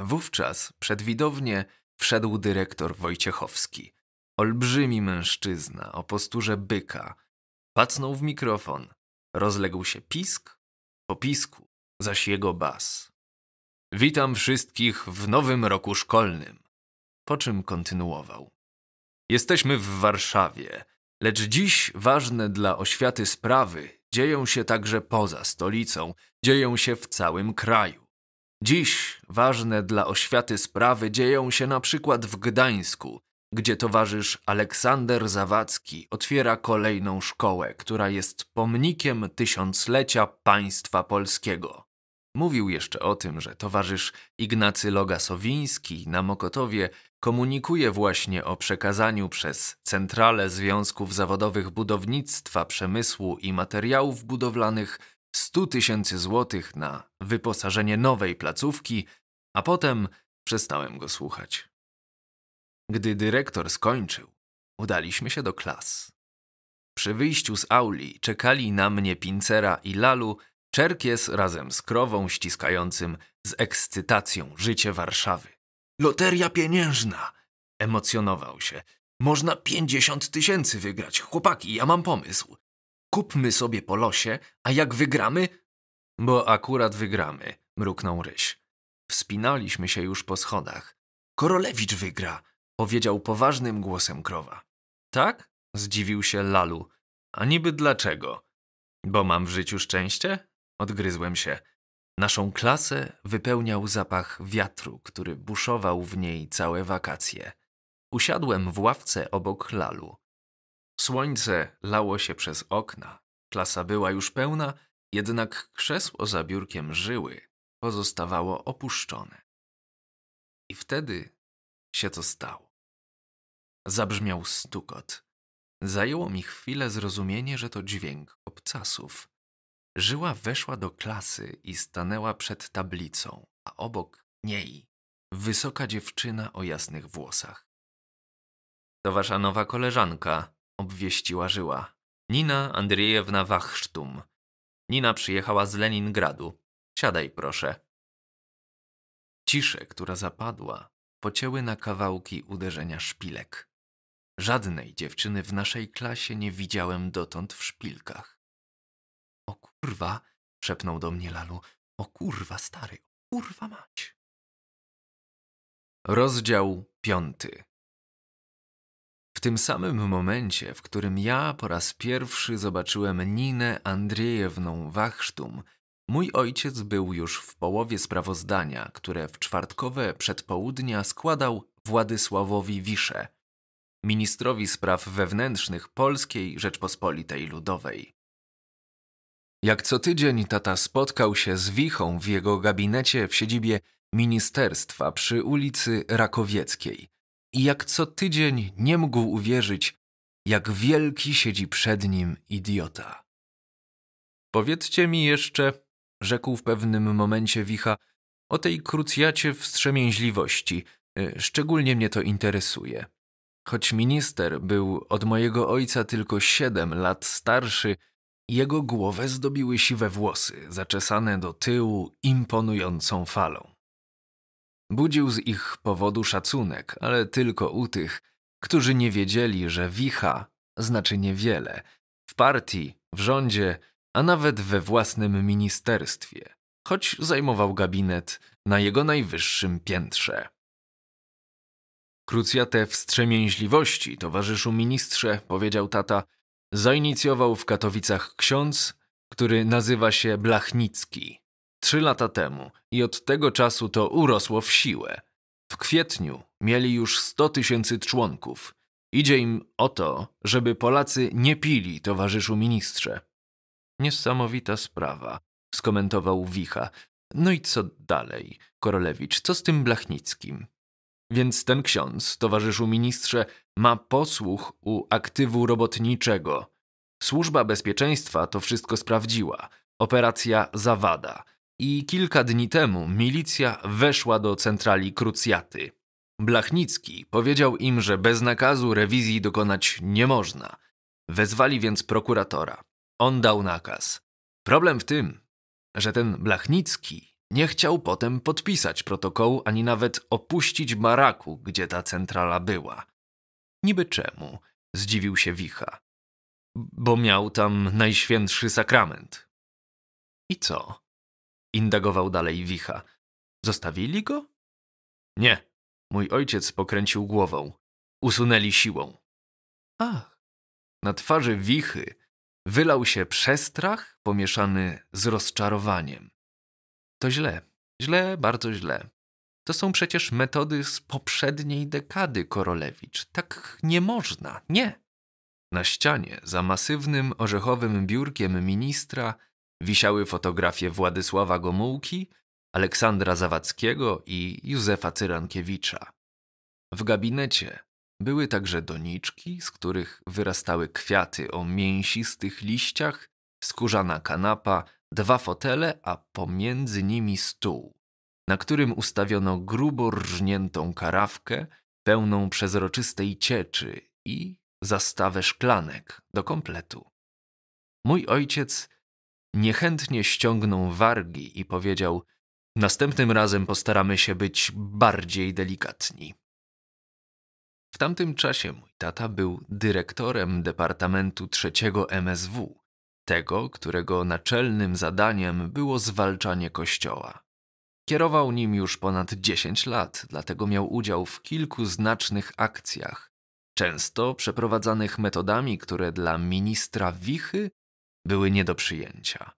Wówczas przed widownię wszedł dyrektor Wojciechowski. Olbrzymi mężczyzna o posturze byka. Pacnął w mikrofon. Rozległ się pisk, po pisku zaś jego bas. Witam wszystkich w nowym roku szkolnym. Po czym kontynuował. Jesteśmy w Warszawie, lecz dziś ważne dla oświaty sprawy dzieją się także poza stolicą, dzieją się w całym kraju. Dziś ważne dla oświaty sprawy dzieją się na przykład w Gdańsku, gdzie towarzysz Aleksander Zawadzki otwiera kolejną szkołę, która jest pomnikiem tysiąclecia państwa polskiego. Mówił jeszcze o tym, że towarzysz Ignacy Loga-Sowiński na Mokotowie komunikuje właśnie o przekazaniu przez Centralę Związków Zawodowych Budownictwa, Przemysłu i Materiałów Budowlanych 100 tysięcy złotych na wyposażenie nowej placówki, a potem przestałem go słuchać. Gdy dyrektor skończył, udaliśmy się do klas. Przy wyjściu z auli czekali na mnie Pincera i Lalu Czerkies razem z krową ściskającym z ekscytacją życie Warszawy. Loteria pieniężna! Emocjonował się. Można pięćdziesiąt tysięcy wygrać. Chłopaki, ja mam pomysł. Kupmy sobie po losie, a jak wygramy... Bo akurat wygramy, mruknął Ryś. Wspinaliśmy się już po schodach. Korolewicz wygra, powiedział poważnym głosem krowa. Tak? Zdziwił się Lalu. A niby dlaczego? Bo mam w życiu szczęście? Odgryzłem się. Naszą klasę wypełniał zapach wiatru, który buszował w niej całe wakacje. Usiadłem w ławce obok lalu. Słońce lało się przez okna. Klasa była już pełna, jednak krzesło za biurkiem żyły pozostawało opuszczone. I wtedy się to stało. Zabrzmiał stukot. Zajęło mi chwilę zrozumienie, że to dźwięk obcasów. Żyła weszła do klasy i stanęła przed tablicą, a obok niej wysoka dziewczyna o jasnych włosach. To wasza nowa koleżanka, obwieściła Żyła. Nina Andrzejewna Wachsztum. Nina przyjechała z Leningradu. Siadaj proszę. Ciszę, która zapadła, pocięły na kawałki uderzenia szpilek. Żadnej dziewczyny w naszej klasie nie widziałem dotąd w szpilkach kurwa! szepnął do mnie Lalu. O kurwa, stary, o kurwa mać! Rozdział piąty. W tym samym momencie, w którym ja po raz pierwszy zobaczyłem Ninę Andrzejewną Wachsztum, mój ojciec był już w połowie sprawozdania, które w czwartkowe przedpołudnia składał Władysławowi Wisze, ministrowi spraw wewnętrznych Polskiej Rzeczpospolitej Ludowej. Jak co tydzień tata spotkał się z Wichą w jego gabinecie w siedzibie ministerstwa przy ulicy Rakowieckiej. I jak co tydzień nie mógł uwierzyć, jak wielki siedzi przed nim idiota. Powiedzcie mi jeszcze, rzekł w pewnym momencie Wicha, o tej krucjacie wstrzemięźliwości. Y, szczególnie mnie to interesuje. Choć minister był od mojego ojca tylko siedem lat starszy, jego głowę zdobiły siwe włosy, zaczesane do tyłu imponującą falą. Budził z ich powodu szacunek, ale tylko u tych, którzy nie wiedzieli, że wicha znaczy niewiele w partii, w rządzie, a nawet we własnym ministerstwie, choć zajmował gabinet na jego najwyższym piętrze. Krucjatę wstrzemięźliwości, towarzyszu ministrze, powiedział tata, zainicjował w Katowicach ksiądz, który nazywa się Blachnicki. Trzy lata temu i od tego czasu to urosło w siłę. W kwietniu mieli już 100 tysięcy członków. Idzie im o to, żeby Polacy nie pili, towarzyszu ministrze. Niesamowita sprawa, skomentował Wicha. No i co dalej, Korolewicz, co z tym Blachnickim? Więc ten ksiądz, towarzyszu ministrze, ma posłuch u aktywu robotniczego. Służba bezpieczeństwa to wszystko sprawdziła. Operacja Zawada. I kilka dni temu milicja weszła do centrali Krucjaty. Blachnicki powiedział im, że bez nakazu rewizji dokonać nie można. Wezwali więc prokuratora. On dał nakaz. Problem w tym, że ten Blachnicki nie chciał potem podpisać protokołu ani nawet opuścić baraku, gdzie ta centrala była. Niby czemu? Zdziwił się Wicha. Bo miał tam najświętszy sakrament. I co? Indagował dalej Wicha. Zostawili go? Nie. Mój ojciec pokręcił głową. Usunęli siłą. Ach. Na twarzy Wichy wylał się przestrach pomieszany z rozczarowaniem. To źle. Źle, bardzo źle. To są przecież metody z poprzedniej dekady, Korolewicz. Tak nie można, nie. Na ścianie, za masywnym orzechowym biurkiem ministra, wisiały fotografie Władysława Gomułki, Aleksandra Zawadzkiego i Józefa Cyrankiewicza. W gabinecie były także doniczki, z których wyrastały kwiaty o mięsistych liściach, skórzana kanapa, dwa fotele, a pomiędzy nimi stół na którym ustawiono grubo rżniętą karawkę pełną przezroczystej cieczy i zastawę szklanek do kompletu. Mój ojciec niechętnie ściągnął wargi i powiedział: Następnym razem postaramy się być bardziej delikatni. W tamtym czasie mój tata był dyrektorem Departamentu Trzeciego MSW, tego, którego naczelnym zadaniem było zwalczanie kościoła. Kierował nim już ponad 10 lat, dlatego miał udział w kilku znacznych akcjach, często przeprowadzanych metodami, które dla ministra Wichy były nie do przyjęcia.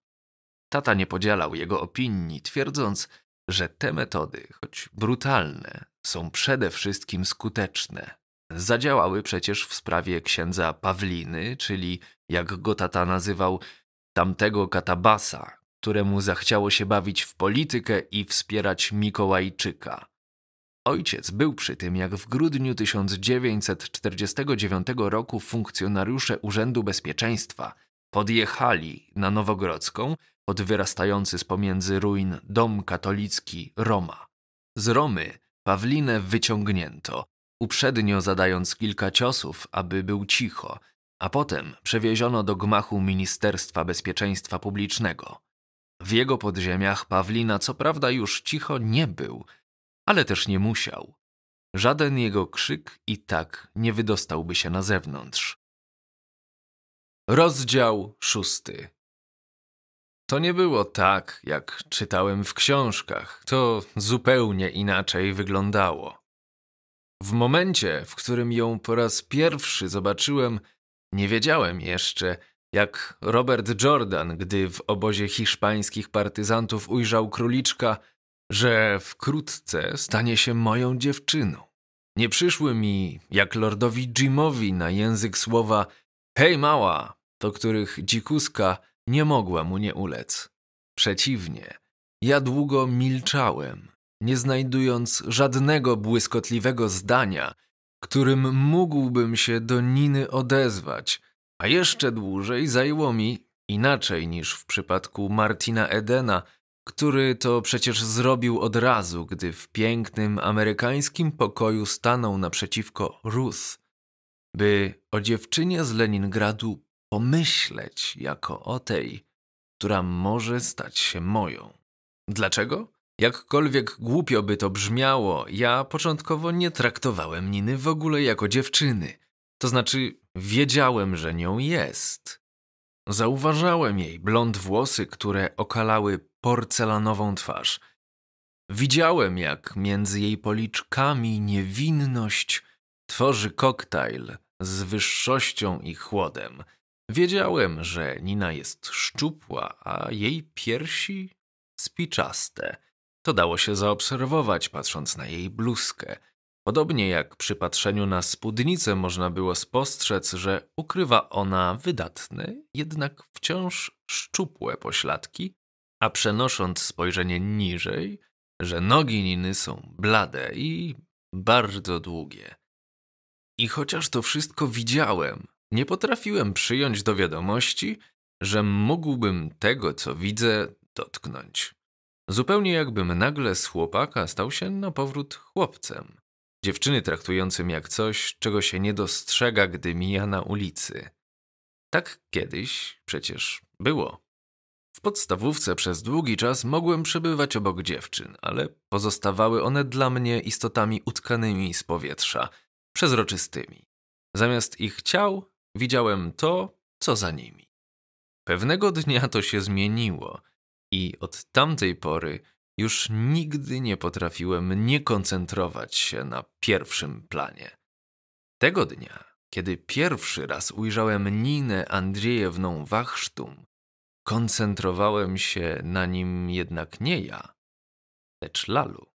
Tata nie podzielał jego opinii, twierdząc, że te metody, choć brutalne, są przede wszystkim skuteczne. Zadziałały przecież w sprawie księdza Pawliny, czyli jak go tata nazywał, tamtego katabasa, któremu zachciało się bawić w politykę i wspierać Mikołajczyka. Ojciec był przy tym, jak w grudniu 1949 roku funkcjonariusze Urzędu Bezpieczeństwa podjechali na Nowogrodzką pod wyrastający z pomiędzy ruin dom katolicki Roma. Z Romy Pawlinę wyciągnięto, uprzednio zadając kilka ciosów, aby był cicho, a potem przewieziono do gmachu Ministerstwa Bezpieczeństwa Publicznego. W jego podziemiach Pawlina co prawda już cicho nie był, ale też nie musiał. Żaden jego krzyk i tak nie wydostałby się na zewnątrz. Rozdział szósty. To nie było tak, jak czytałem w książkach. To zupełnie inaczej wyglądało. W momencie, w którym ją po raz pierwszy zobaczyłem, nie wiedziałem jeszcze, jak Robert Jordan, gdy w obozie hiszpańskich partyzantów ujrzał króliczka, że wkrótce stanie się moją dziewczyną. Nie przyszły mi, jak lordowi Jimowi, na język słowa hej mała, do których dzikuska nie mogła mu nie ulec. Przeciwnie, ja długo milczałem, nie znajdując żadnego błyskotliwego zdania, którym mógłbym się do Niny odezwać – a jeszcze dłużej zajęło mi, inaczej niż w przypadku Martina Edena, który to przecież zrobił od razu, gdy w pięknym amerykańskim pokoju stanął naprzeciwko Ruth, by o dziewczynie z Leningradu pomyśleć jako o tej, która może stać się moją. Dlaczego? Jakkolwiek głupio by to brzmiało, ja początkowo nie traktowałem Niny w ogóle jako dziewczyny. To znaczy, Wiedziałem, że nią jest. Zauważałem jej blond włosy, które okalały porcelanową twarz. Widziałem, jak między jej policzkami niewinność tworzy koktajl z wyższością i chłodem. Wiedziałem, że Nina jest szczupła, a jej piersi spiczaste. To dało się zaobserwować, patrząc na jej bluzkę. Podobnie jak przy patrzeniu na spódnicę można było spostrzec, że ukrywa ona wydatne, jednak wciąż szczupłe pośladki, a przenosząc spojrzenie niżej, że nogi Niny są blade i bardzo długie. I chociaż to wszystko widziałem, nie potrafiłem przyjąć do wiadomości, że mógłbym tego, co widzę, dotknąć. Zupełnie jakbym nagle z chłopaka stał się na powrót chłopcem dziewczyny traktującym jak coś, czego się nie dostrzega, gdy mija na ulicy. Tak kiedyś przecież było. W podstawówce przez długi czas mogłem przebywać obok dziewczyn, ale pozostawały one dla mnie istotami utkanymi z powietrza, przezroczystymi. Zamiast ich ciał widziałem to, co za nimi. Pewnego dnia to się zmieniło i od tamtej pory już nigdy nie potrafiłem nie koncentrować się na pierwszym planie. Tego dnia, kiedy pierwszy raz ujrzałem Ninę Andrzejewną Wachsztum, koncentrowałem się na nim jednak nie ja, lecz Lalu.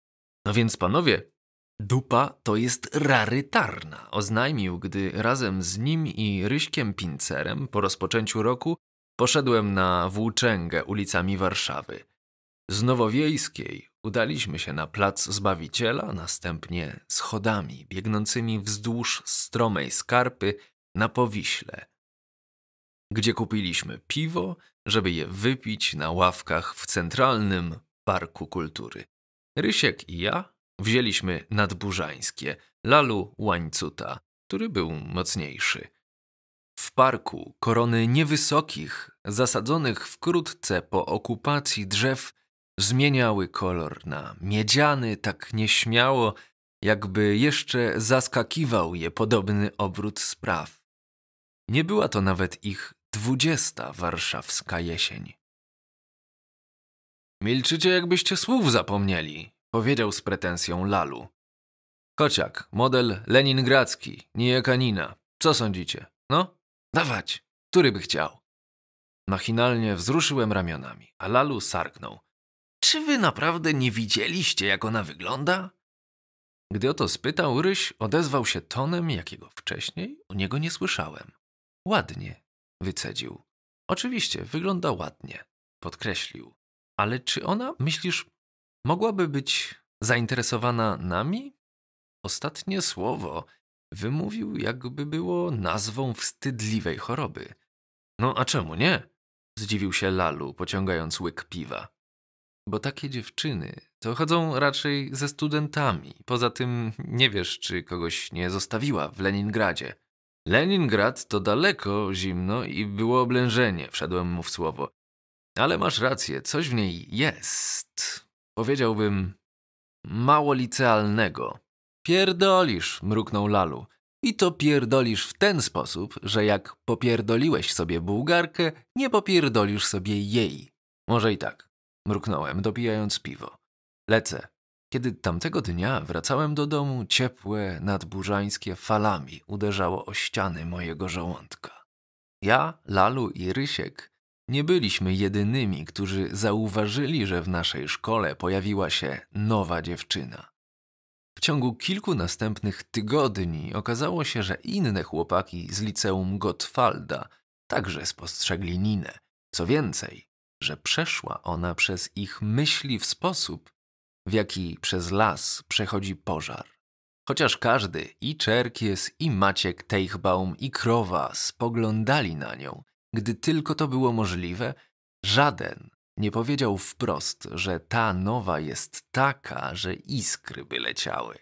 No więc panowie, dupa to jest rarytarna, oznajmił, gdy razem z nim i Ryśkiem Pincerem po rozpoczęciu roku poszedłem na włóczęgę ulicami Warszawy – z Nowowiejskiej udaliśmy się na plac Zbawiciela, następnie schodami biegnącymi wzdłuż stromej skarpy na Powiśle, gdzie kupiliśmy piwo, żeby je wypić na ławkach w centralnym Parku Kultury. Rysiek i ja wzięliśmy nadburzańskie, lalu łańcuta, który był mocniejszy. W parku korony niewysokich, zasadzonych wkrótce po okupacji drzew zmieniały kolor na miedziany tak nieśmiało, jakby jeszcze zaskakiwał je podobny obrót spraw. Nie była to nawet ich dwudziesta warszawska jesień. Milczycie, jakbyście słów zapomnieli, powiedział z pretensją Lalu. Kociak, model leningradzki, nijekanina. Co sądzicie? No, dawać, który by chciał. Machinalnie wzruszyłem ramionami, a Lalu sarknął. Czy wy naprawdę nie widzieliście, jak ona wygląda? Gdy o to spytał, Ryś odezwał się tonem, jakiego wcześniej u niego nie słyszałem. Ładnie, wycedził. Oczywiście, wygląda ładnie, podkreślił. Ale czy ona, myślisz, mogłaby być zainteresowana nami? Ostatnie słowo wymówił, jakby było nazwą wstydliwej choroby. No a czemu nie? Zdziwił się Lalu, pociągając łyk piwa. Bo takie dziewczyny to chodzą raczej ze studentami. Poza tym nie wiesz, czy kogoś nie zostawiła w Leningradzie. Leningrad to daleko, zimno i było oblężenie, wszedłem mu w słowo. Ale masz rację, coś w niej jest. Powiedziałbym mało licealnego. Pierdolisz, mruknął Lalu. I to pierdolisz w ten sposób, że jak popierdoliłeś sobie bułgarkę, nie popierdolisz sobie jej. Może i tak. Mruknąłem, dobijając piwo. Lecę. Kiedy tamtego dnia wracałem do domu, ciepłe, nadburzańskie falami uderzało o ściany mojego żołądka. Ja, Lalu i Rysiek nie byliśmy jedynymi, którzy zauważyli, że w naszej szkole pojawiła się nowa dziewczyna. W ciągu kilku następnych tygodni okazało się, że inne chłopaki z liceum Gottwalda także spostrzegli Ninę. Co więcej, że przeszła ona przez ich myśli w sposób, w jaki przez las przechodzi pożar. Chociaż każdy, i Czerkies, i Maciek Teichbaum, i Krowa spoglądali na nią, gdy tylko to było możliwe, żaden nie powiedział wprost, że ta nowa jest taka, że iskry by leciały.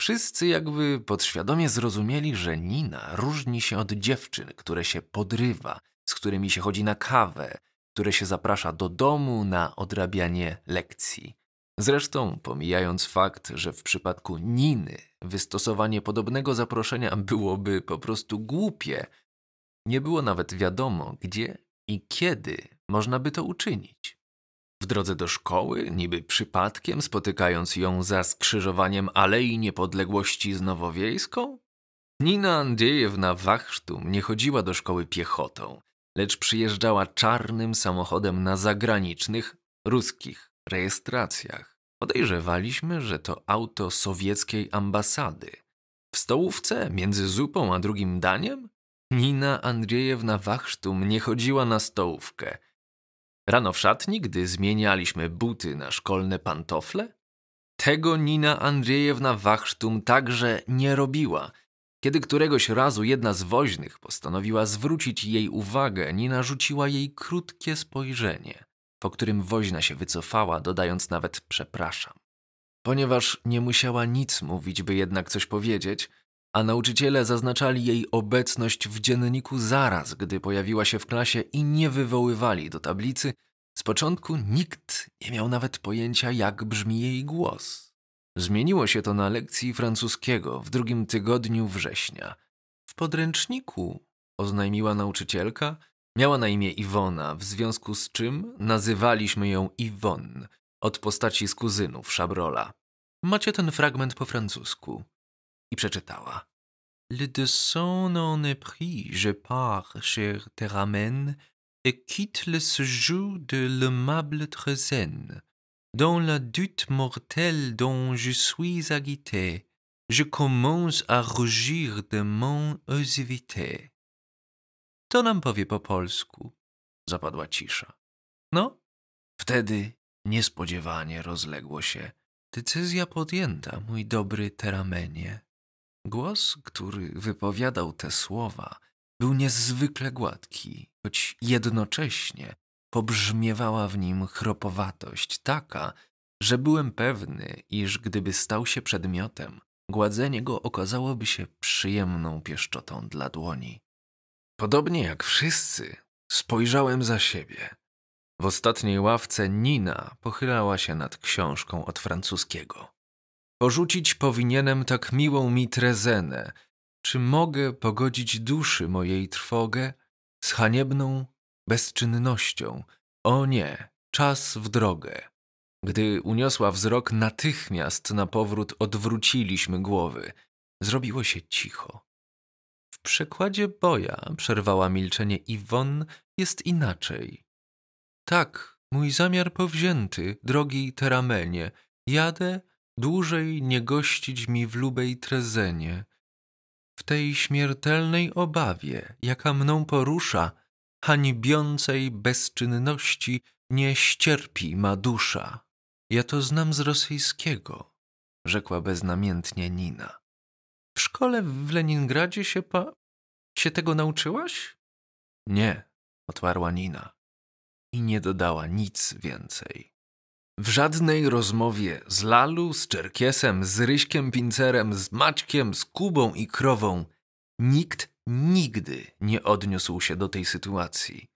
Wszyscy jakby podświadomie zrozumieli, że Nina różni się od dziewczyn, które się podrywa, z którymi się chodzi na kawę, które się zaprasza do domu na odrabianie lekcji. Zresztą, pomijając fakt, że w przypadku Niny wystosowanie podobnego zaproszenia byłoby po prostu głupie, nie było nawet wiadomo, gdzie i kiedy można by to uczynić. W drodze do szkoły, niby przypadkiem spotykając ją za skrzyżowaniem Alei Niepodległości z Nowowiejską? Nina Andrzejewna Wachsztum nie chodziła do szkoły piechotą lecz przyjeżdżała czarnym samochodem na zagranicznych, ruskich rejestracjach. Podejrzewaliśmy, że to auto sowieckiej ambasady. W stołówce, między zupą a drugim daniem, Nina Andrzejewna Wachsztum nie chodziła na stołówkę. Rano w szatni, gdy zmienialiśmy buty na szkolne pantofle, tego Nina Andrzejewna Wachsztum także nie robiła. Kiedy któregoś razu jedna z woźnych postanowiła zwrócić jej uwagę, Nina rzuciła jej krótkie spojrzenie, po którym woźna się wycofała, dodając nawet przepraszam. Ponieważ nie musiała nic mówić, by jednak coś powiedzieć, a nauczyciele zaznaczali jej obecność w dzienniku zaraz, gdy pojawiła się w klasie i nie wywoływali do tablicy, z początku nikt nie miał nawet pojęcia, jak brzmi jej głos. Zmieniło się to na lekcji francuskiego w drugim tygodniu września. W podręczniku, oznajmiła nauczycielka, miała na imię Iwona, w związku z czym nazywaliśmy ją Iwon, od postaci z kuzynów Szabrola. Macie ten fragment po francusku. I przeczytała. Le dessin en est pris, je pars, cher Teramen, et quitte le séjour de l'aimable trezène. Dans la doute mortelle dont je suis agité, je commence à rougir de mon oisiveté. To nam powie po polsku. Zapadła cisza. No, wtedy niespodziewanie rozległo się. Decyzja podjęta, mój dobry teramenie. Głos, który wypowiadał te słowa, był niezwykle gładki, choć jednocześnie pobrzmiewała w nim chropowatość taka, że byłem pewny, iż gdyby stał się przedmiotem, gładzenie go okazałoby się przyjemną pieszczotą dla dłoni. Podobnie jak wszyscy, spojrzałem za siebie. W ostatniej ławce Nina pochylała się nad książką od francuskiego. Porzucić powinienem tak miłą mi trezenę. Czy mogę pogodzić duszy mojej trwogę z haniebną bezczynnością. O nie, czas w drogę. Gdy uniosła wzrok, natychmiast na powrót odwróciliśmy głowy. Zrobiło się cicho. W przekładzie Boja, przerwała milczenie Iwon, jest inaczej. Tak, mój zamiar powzięty, drogi Teramenie, jadę dłużej nie gościć mi w lubej trezenie. W tej śmiertelnej obawie, jaka mną porusza, hańbiącej bezczynności nie ścierpi ma dusza. Ja to znam z rosyjskiego, rzekła beznamiętnie Nina. W szkole w Leningradzie się pa... się tego nauczyłaś? Nie, odparła Nina. I nie dodała nic więcej. W żadnej rozmowie z Lalu, z Czerkiesem, z Ryśkiem Pincerem, z Maćkiem, z Kubą i Krową nikt nigdy nie odniósł się do tej sytuacji.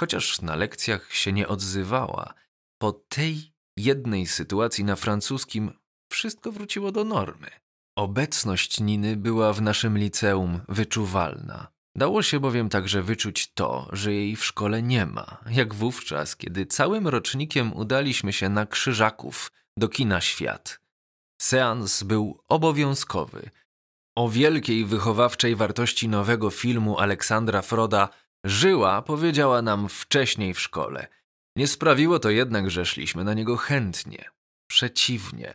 Chociaż na lekcjach się nie odzywała, po tej jednej sytuacji na francuskim wszystko wróciło do normy. Obecność Niny była w naszym liceum wyczuwalna. Dało się bowiem także wyczuć to, że jej w szkole nie ma, jak wówczas, kiedy całym rocznikiem udaliśmy się na Krzyżaków do kina Świat. Seans był obowiązkowy, o wielkiej wychowawczej wartości nowego filmu Aleksandra Froda Żyła powiedziała nam wcześniej w szkole. Nie sprawiło to jednak, że szliśmy na niego chętnie. Przeciwnie.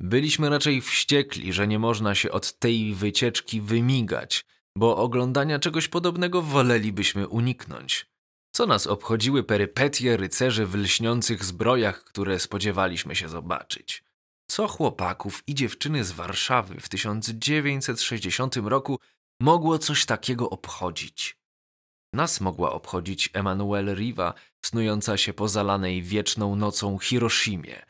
Byliśmy raczej wściekli, że nie można się od tej wycieczki wymigać, bo oglądania czegoś podobnego wolelibyśmy uniknąć. Co nas obchodziły perypetie rycerzy w lśniących zbrojach, które spodziewaliśmy się zobaczyć? co chłopaków i dziewczyny z Warszawy w 1960 roku mogło coś takiego obchodzić. Nas mogła obchodzić Emanuel Riva, snująca się po zalanej wieczną nocą Hiroshimie,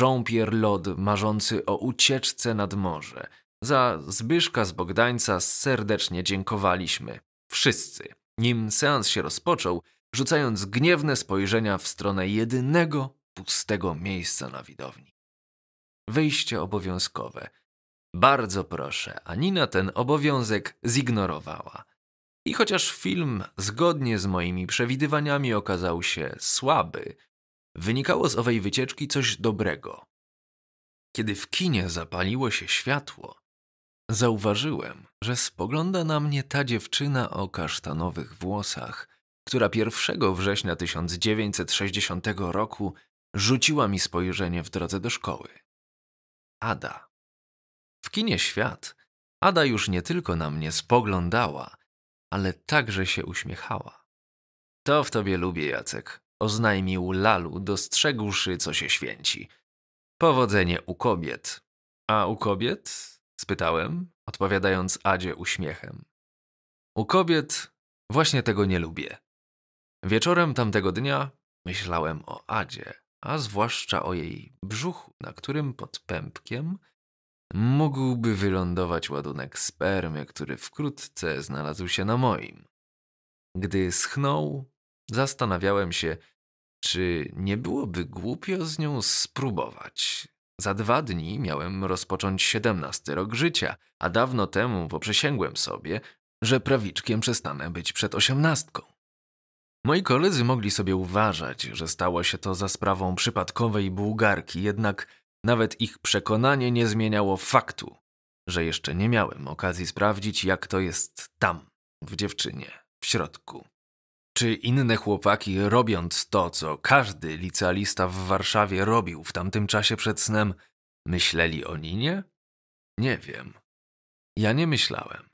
Jean-Pierre Lod marzący o ucieczce nad morze. Za Zbyszka z Bogdańca serdecznie dziękowaliśmy. Wszyscy. Nim seans się rozpoczął, rzucając gniewne spojrzenia w stronę jedynego pustego miejsca na widowni. Wyjście obowiązkowe. Bardzo proszę, Anina ten obowiązek zignorowała. I chociaż film, zgodnie z moimi przewidywaniami, okazał się słaby, wynikało z owej wycieczki coś dobrego. Kiedy w kinie zapaliło się światło, zauważyłem, że spogląda na mnie ta dziewczyna o kasztanowych włosach, która 1 września 1960 roku rzuciła mi spojrzenie w drodze do szkoły. Ada. W kinie świat Ada już nie tylko na mnie spoglądała, ale także się uśmiechała. To w tobie lubię, Jacek, oznajmił Lalu, dostrzegłszy, co się święci. Powodzenie u kobiet. A u kobiet? spytałem, odpowiadając Adzie uśmiechem. U kobiet właśnie tego nie lubię. Wieczorem tamtego dnia myślałem o Adzie a zwłaszcza o jej brzuchu, na którym pod pępkiem mógłby wylądować ładunek spermy, który wkrótce znalazł się na moim. Gdy schnął, zastanawiałem się, czy nie byłoby głupio z nią spróbować. Za dwa dni miałem rozpocząć siedemnasty rok życia, a dawno temu poprzysięgłem sobie, że prawiczkiem przestanę być przed osiemnastką. Moi koledzy mogli sobie uważać, że stało się to za sprawą przypadkowej bułgarki, jednak nawet ich przekonanie nie zmieniało faktu, że jeszcze nie miałem okazji sprawdzić, jak to jest tam, w dziewczynie, w środku. Czy inne chłopaki, robiąc to, co każdy licealista w Warszawie robił w tamtym czasie przed snem, myśleli o Ninie? Nie wiem. Ja nie myślałem.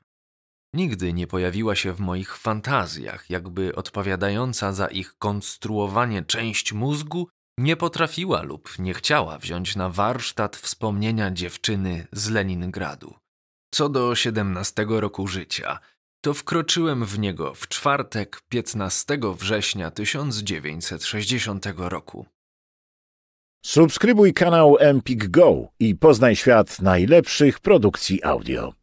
Nigdy nie pojawiła się w moich fantazjach, jakby odpowiadająca za ich konstruowanie część mózgu nie potrafiła lub nie chciała wziąć na warsztat wspomnienia dziewczyny z Leningradu. Co do 17 roku życia, to wkroczyłem w niego w czwartek 15 września 1960 roku. Subskrybuj kanał Empik Go i poznaj świat najlepszych produkcji audio.